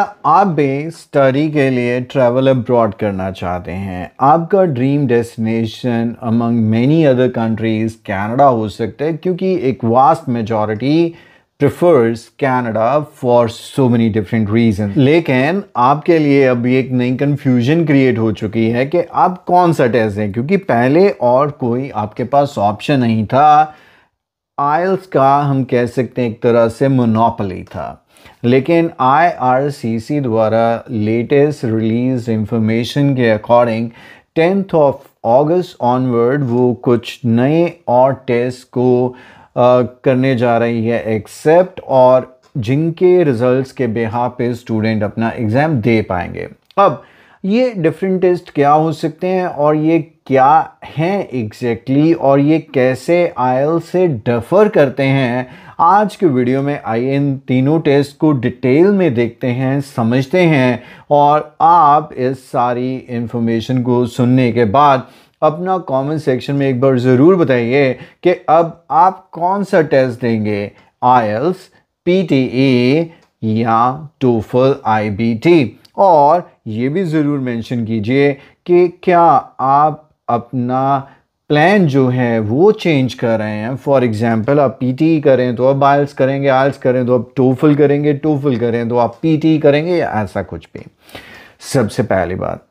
अच्छा, आप भी स्टडी के लिए ट्रैवल अब्रॉड करना चाहते हैं आपका dream destination among many other countries Canada हो सकता है क्योंकि एक vast majority prefers Canada for so many different reason लेकिन आपके लिए अभी एक नई कंफ्यूजन क्रिएट हो चुकी है कि आप कौन सा टेस्ट दें क्योंकि पहले और कोई आपके पास ऑप्शन नहीं था आयल्स का हम कह सकते हैं एक तरह से मोनोपली था लेकिन आई द्वारा लेटेस्ट रिलीज इंफॉर्मेशन के अकॉर्डिंग टेंथ ऑफ अगस्त ऑनवर्ड वो कुछ नए और टेस्ट को आ, करने जा रही है एक्सेप्ट और जिनके रिजल्ट्स के बेहा पे स्टूडेंट अपना एग्ज़ाम दे पाएंगे अब ये डिफरेंट टेस्ट क्या हो सकते हैं और ये क्या हैं एग्जैक्टली exactly और ये कैसे आयल से डफर करते हैं आज के वीडियो में आइए इन तीनों टेस्ट को डिटेल में देखते हैं समझते हैं और आप इस सारी इन्फॉर्मेशन को सुनने के बाद अपना कमेंट सेक्शन में एक बार ज़रूर बताइए कि अब आप कौन सा टेस्ट देंगे आयल्स ए e या टोफल आईबीटी और ये भी ज़रूर मेंशन कीजिए कि क्या आप अपना प्लान जो है वो चेंज कर रहे हैं फॉर एग्जांपल आप पीटी e करें तो अब आयल्स करेंगे आयल्स करें तो अब टोफल करेंगे टोफल करें तो आप पीटी e करेंगे या ऐसा कुछ भी सबसे पहली बात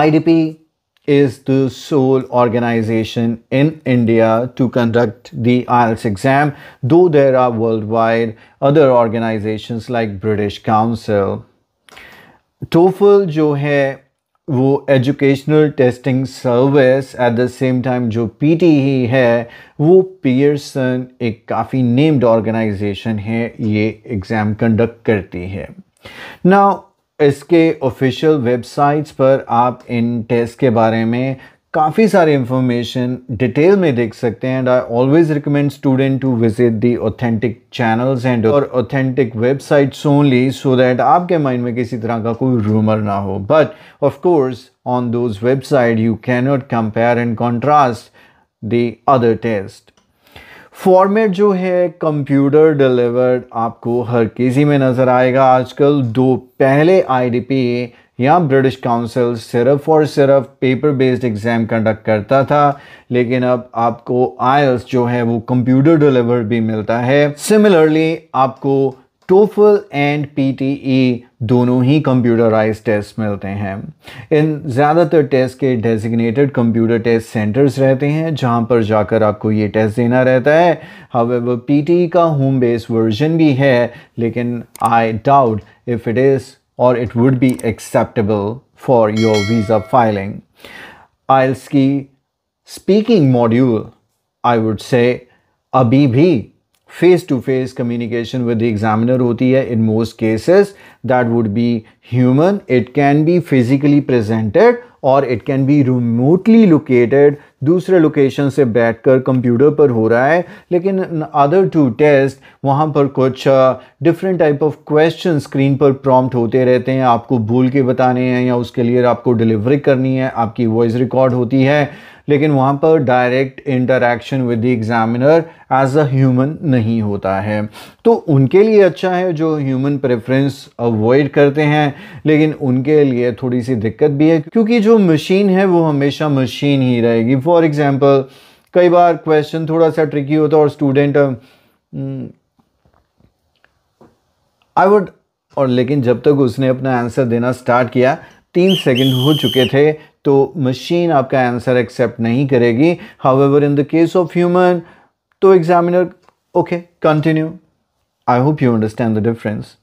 IDP is the sole organization in India to conduct the IELTS exam though there are world wide other organization like British Council TOEFL जो है वो educational testing service at the same time जो पी ही e है वो Pearson एक काफ़ी named organisation है ये एग्ज़ाम कंडक्ट करती है ना इसके ऑफिशियल वेबसाइट्स पर आप इन टेस्ट के बारे में काफ़ी सारे इंफॉर्मेशन डिटेल में देख सकते हैं and I always recommend student to visit the authentic channels and और authentic websites only so that आपके माइंड में किसी तरह का कोई रूमर ना हो but of course on those website you can not compare and contrast the other test format जो है कंप्यूटर डिलीवर्ड आपको हर किसी में नज़र आएगा आजकल दो पहले पी यहाँ ब्रिटिश काउंसिल सिर्फ और सिर्फ पेपर बेस्ड एग्ज़ाम कंडक्ट करता था लेकिन अब आपको आयल्स जो है वो कंप्यूटर डिलीवर भी मिलता है सिमिलरली आपको टोफल एंड पी दोनों ही कंप्यूटराइज टेस्ट मिलते हैं इन ज़्यादातर टेस्ट के डेजिग्नेटेड कंप्यूटर टेस्ट सेंटर्स रहते हैं जहां पर जाकर आपको ये टेस्ट देना रहता है हवेवर पीटीई e का होम बेस वर्जन भी है लेकिन I doubt if it is or it would be acceptable for your visa filing. IELTS speaking module, I would say, abhi bhi face-to-face communication with the examiner hoti hai. in most cases that would be human it can be physically presented और it can be remotely located दूसरे location से बैठकर computer पर हो रहा है लेकिन other two test वहाँ पर कुछ different type of question screen पर प्रॉम्प्ट होते रहते हैं आपको भूल के बताने हैं या उसके लिए आपको डिलीवरी करनी है आपकी वॉइस रिकॉर्ड होती है लेकिन वहाँ पर direct interaction with the examiner as a human नहीं होता है तो उनके लिए अच्छा है जो ह्यूमन प्रेफरेंस अवॉइड करते हैं लेकिन उनके लिए थोड़ी सी दिक्कत भी है क्योंकि जो मशीन है वो हमेशा मशीन ही रहेगी फॉर एग्ज़ाम्पल कई बार क्वेश्चन थोड़ा सा ट्रिकी होता है और स्टूडेंट आई वुड और लेकिन जब तक उसने अपना आंसर देना स्टार्ट किया तीन सेकंड हो चुके थे तो मशीन आपका आंसर एक्सेप्ट नहीं करेगी ever in the case of human तो examiner okay continue I hope you understand the difference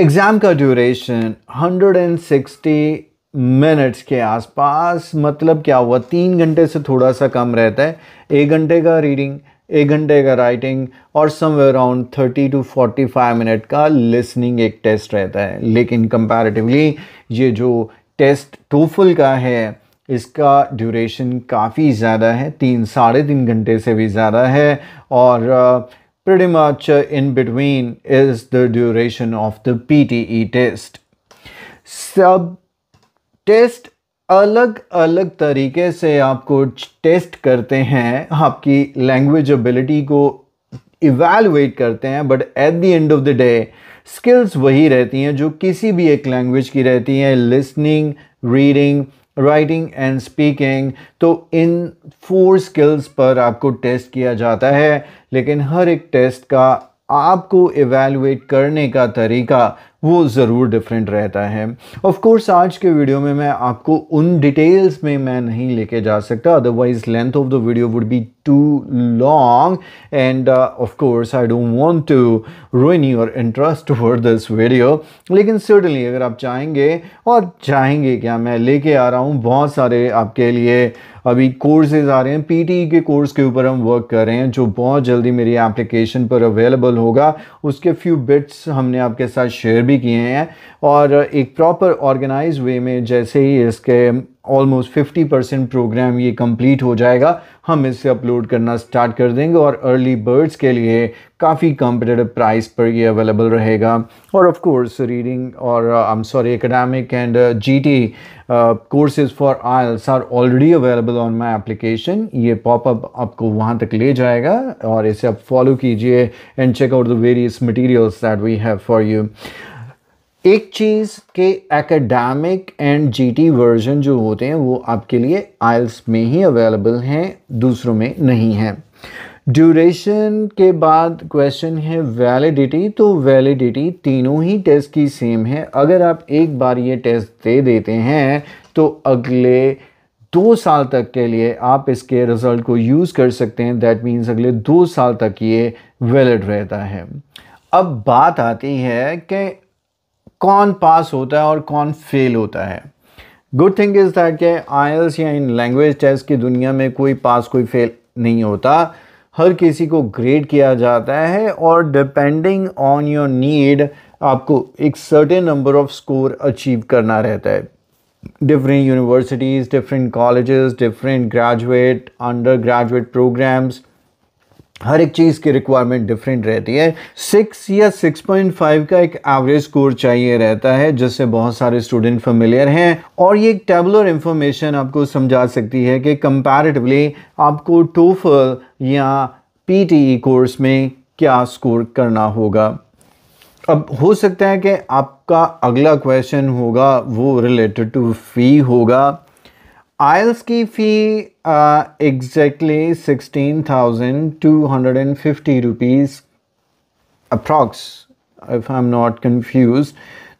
exam का ड्यूरेशन 160 मिनट्स के आसपास मतलब क्या हुआ तीन घंटे से थोड़ा सा कम रहता है एक घंटे का रीडिंग एक घंटे का राइटिंग और समवेयर अराउंड 30 टू 45 मिनट का लिसनिंग एक टेस्ट रहता है लेकिन कंपैरेटिवली ये जो टेस्ट टोफल का है इसका ड्यूरेशन काफ़ी ज़्यादा है तीन साढ़े तीन घंटे से भी ज़्यादा है और in between is the duration of the P T E test सब टेस्ट अलग अलग तरीके से आपको टेस्ट करते हैं आपकी लैंग्वेज एबिलिटी को इवेलुएट करते हैं but at the end of the day skills वही रहती हैं जो किसी भी एक लैंग्वेज की रहती हैं listening reading writing and speaking तो इन फोर स्किल्स पर आपको टेस्ट किया जाता है लेकिन हर एक टेस्ट का आपको एवेलुएट करने का तरीका वो ज़रूर डिफरेंट रहता है ऑफ कोर्स आज के वीडियो में मैं आपको उन डिटेल्स में मैं नहीं लेके जा सकता otherwise length of the video would be too long and of course I don't want to ruin your interest for this video लेकिन सर्टनली अगर आप चाहेंगे और चाहेंगे क्या मैं लेके आ रहा हूँ बहुत सारे आपके लिए अभी कोर्सेज आ रहे हैं पीटी e के कोर्स के ऊपर हम वर्क कर रहे हैं जो बहुत जल्दी मेरी एप्लीकेशन पर अवेलेबल होगा उसके फ्यू बिट्स हमने आपके साथ शेयर भी किए हैं और एक प्रॉपर ऑर्गेनाइज वे में जैसे ही इसके ऑलमोस्ट 50 परसेंट प्रोग्राम ये कंप्लीट हो जाएगा हम इसे अपलोड करना स्टार्ट कर देंगे और अर्ली बर्ड्स के लिए काफ़ी कॉम्पिटेटिव प्राइस पर ये अवेलेबल रहेगा और ऑफ कोर्स रीडिंग और I am sorry academic and GT courses for IELTS are already available on my application ये पॉपअप आपको वहाँ तक ले जाएगा और इसे आप फॉलो कीजिए and check out the various materials that we have for you एक चीज़ के एकेडमिक एंड जीटी वर्जन जो होते हैं वो आपके लिए आइल्स में ही अवेलेबल हैं दूसरों में नहीं है ड्यूरेशन के बाद क्वेश्चन है वैलिडिटी तो वैलिडिटी तीनों ही टेस्ट की सेम है अगर आप एक बार ये टेस्ट दे देते हैं तो अगले दो साल तक के लिए आप इसके रिज़ल्ट को यूज़ कर सकते हैं दैट मीन्स अगले दो साल तक ये वैलिड रहता है अब बात आती है कि कौन पास होता है और कौन फेल होता है गुड थिंग इज़ दैट के आयल्स या इन लैंग्वेज टेस्ट की दुनिया में कोई पास कोई फेल नहीं होता हर किसी को ग्रेड किया जाता है और डिपेंडिंग ऑन योर नीड आपको एक certain number of score achieve करना रहता है different universities different colleges different graduate undergraduate programs हर एक चीज़ की रिक्वायरमेंट डिफरेंट रहती है सिक्स या सिक्स पॉइंट फाइव का एक एवरेज स्कोर चाहिए रहता है जिससे बहुत सारे स्टूडेंट फेमिलियर हैं और ये एक टेबलर इन्फॉर्मेशन आपको समझा सकती है कि कंपैरेटिवली आपको टोफल या पीटीई कोर्स e में क्या स्कोर करना होगा अब हो सकता है कि आपका अगला क्वेश्चन होगा वो रिलेटेड टू फी होगा आयल्स की fee exactly sixteen thousand two hundred and fifty rupees approx if I am not confused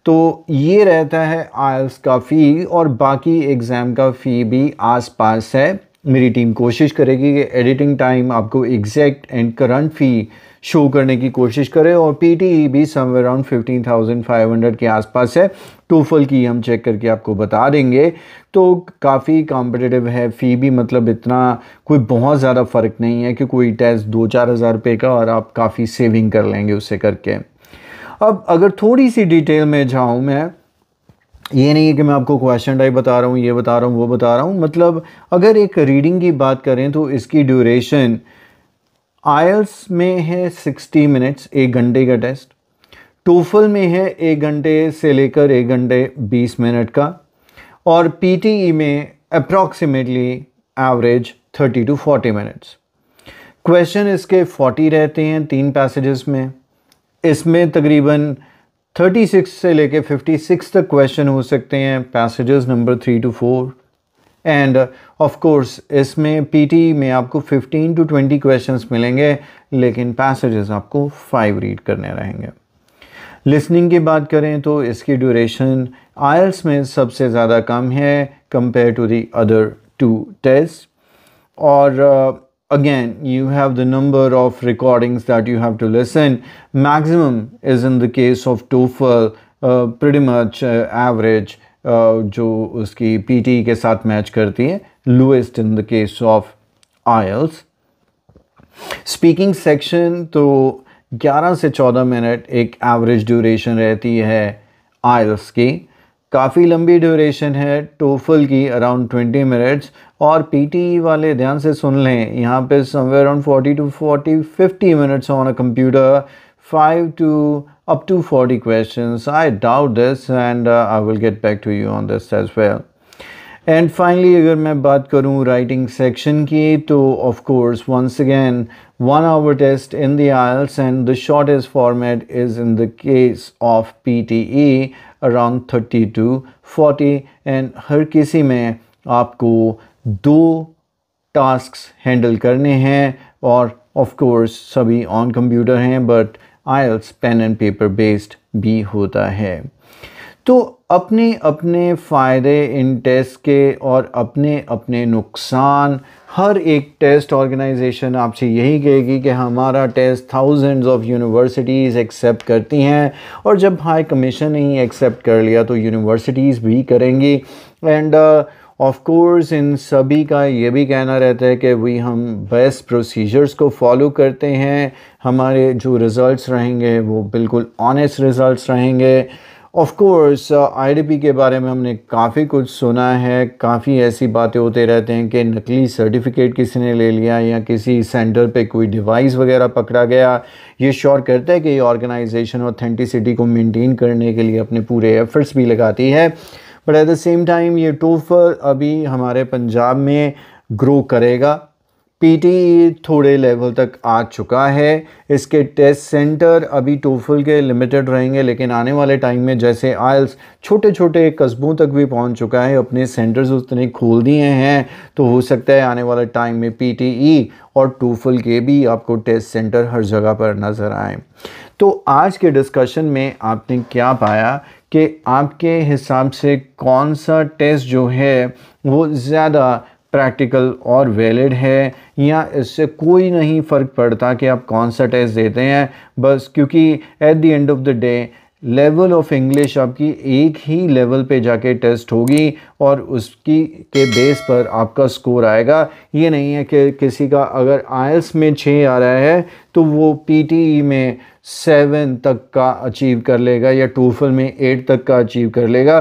तो ये रहता है आयल्स का फ़ी और बाकी एग्ज़ाम का फ़ी भी आसपास है मेरी टीम कोशिश करेगी कि एडिटिंग टाइम आपको exact and current fee show करने की कोशिश करें और पीटीई e भी सम अराउंड 15,500 के आसपास है टोफल की हम चेक करके आपको बता देंगे तो काफ़ी कॉम्पिटिटिव है फ़ी भी मतलब इतना कोई बहुत ज़्यादा फ़र्क नहीं है कि कोई टेस्ट दो चार हज़ार रुपये का और आप काफ़ी सेविंग कर लेंगे उससे करके अब अगर थोड़ी सी डिटेल में जाऊँ मैं ये नहीं है कि मैं आपको क्वेश्चन टाइप बता रहा हूँ ये बता रहा हूँ वो बता रहा हूँ मतलब अगर एक रीडिंग की बात करें तो इसकी ड्यूरेशन आयल्स में है 60 मिनट्स एक घंटे का टेस्ट टोफल में है एक घंटे से लेकर एक घंटे 20 मिनट का और पीटीई में approximately average 30 to 40 minutes question इसके 40 रहते हैं तीन पैसेजेस में इसमें तकरीबन 36 से लेकर 56 तक क्वेश्चन हो सकते हैं passages number three two four and of course इसमें पीटी में आपको 15 टू 20 क्वेश्चन मिलेंगे लेकिन पैसेजेस आपको फाइव रीड करने रहेंगे लिसनिंग की बात करें तो इसकी ड्यूरेशन आयल्स में सबसे ज़्यादा कम है compare to the other two test और again you have the number of recordings that you have to listen maximum is in the case of TOEFL pretty much average जो उसकी पीटी e के साथ मैच करती है lowest in the case of IELTS speaking section तो 11 से 14 minute एक average duration रहती है आयल्स की काफ़ी लंबी ड्यूरेशन है टोफल की अराउंड 20 मिनट्स और पीटी e वाले ध्यान से सुन लें यहाँ पे somewhere around 40 to 40 50 minutes on a computer 5 to up to 40 questions. I doubt this and uh, I will get back to you on this as well. And finally, if I talk about writing section, so of course, once again, one hour test in the IELTS and the shortest format is in the case of PTE around 30 to 40 and har kisi mein aapko do tasks handle karne hain aur of course sabhi on computer but IELTS pen and paper based भी होता है तो अपने अपने फ़ायदे इन test के और अपने अपने नुकसान हर एक टेस्ट ऑर्गेनाइजेशन आपसे यही कहेगी कि हमारा test thousands of universities accept करती हैं और जब हाई कमीशन नहीं एक्सेप्ट कर लिया तो यूनिवर्सिटीज़ भी करेंगी एंड uh, ऑफ कोर्स इन सभी का ये भी कहना रहता है कि वी हम बेस्ट प्रोसीजर्स को फॉलो करते हैं हमारे जो रिज़ल्ट्स रहेंगे वो बिल्कुल ऑनेस्ट रिज़ल्ट्स रहेंगे ऑफ कोर्स आईडीपी के बारे में हमने काफ़ी कुछ सुना है काफ़ी ऐसी बातें होते रहते हैं कि नकली सर्टिफिकेट किसी ने ले लिया या किसी सेंटर पे कोई डिवाइस वगैरह पकड़ा गया ये श्योर करता है कि ये ऑर्गेनाइजेशन ऑथेंटिसिटी को मेंटेन करने के लिए अपने पूरे एफर्ट्स भी लगाती है but at the same time ये टोफर अभी हमारे पंजाब में ग्रो करेगा पीटी e थोड़े लेवल तक आ चुका है इसके टेस्ट सेंटर अभी टोफल के लिमिटेड रहेंगे लेकिन आने वाले टाइम में जैसे आयल्स छोटे छोटे कस्बों तक भी पहुंच चुका है अपने सेंटर्स उसने खोल दिए हैं तो हो सकता है आने वाले टाइम में पीटीई e और टोफल के भी आपको टेस्ट सेंटर हर जगह पर नज़र आए तो आज के डिस्कशन में आपने क्या पाया कि आपके हिसाब से कौन सा टेस्ट जो है वो ज़्यादा प्रैक्टिकल और वैलिड है या इससे कोई नहीं फ़र्क पड़ता कि आप कौन सा टेस्ट देते हैं बस क्योंकि at the end of the day level of English आपकी एक ही लेवल पे जाके टेस्ट होगी और उसकी के बेस पर आपका स्कोर आएगा ये नहीं है कि किसी का अगर आयल्स में छः आ रहा है तो वो पीटीई e में सेवन तक का अचीव कर लेगा या टूफल में एट तक का अचीव कर लेगा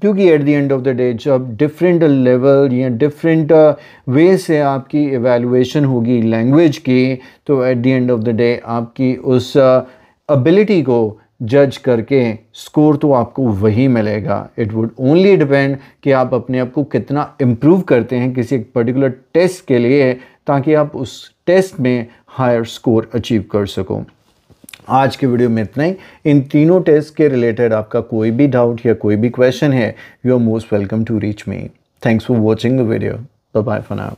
क्योंकि at the end of the day जब डिफरेंट लेवल या डिफरेंट वे uh, से आपकी एवेलुएशन होगी लैंग्वेज की तो at the end of the day आपकी उस एबिलिटी uh, को जज करके स्कोर तो आपको वही मिलेगा इट वुड ओनली डिपेंड कि आप अपने आप को कितना इम्प्रूव करते हैं किसी एक पर्टिकुलर टेस्ट के लिए ताकि आप उस टेस्ट में हायर स्कोर अचीव कर सको आज के वीडियो में इतना ही इन तीनों टेस्ट के रिलेटेड आपका कोई भी डाउट या कोई भी क्वेश्चन है you are most welcome to reach me thanks for watching the video bye for now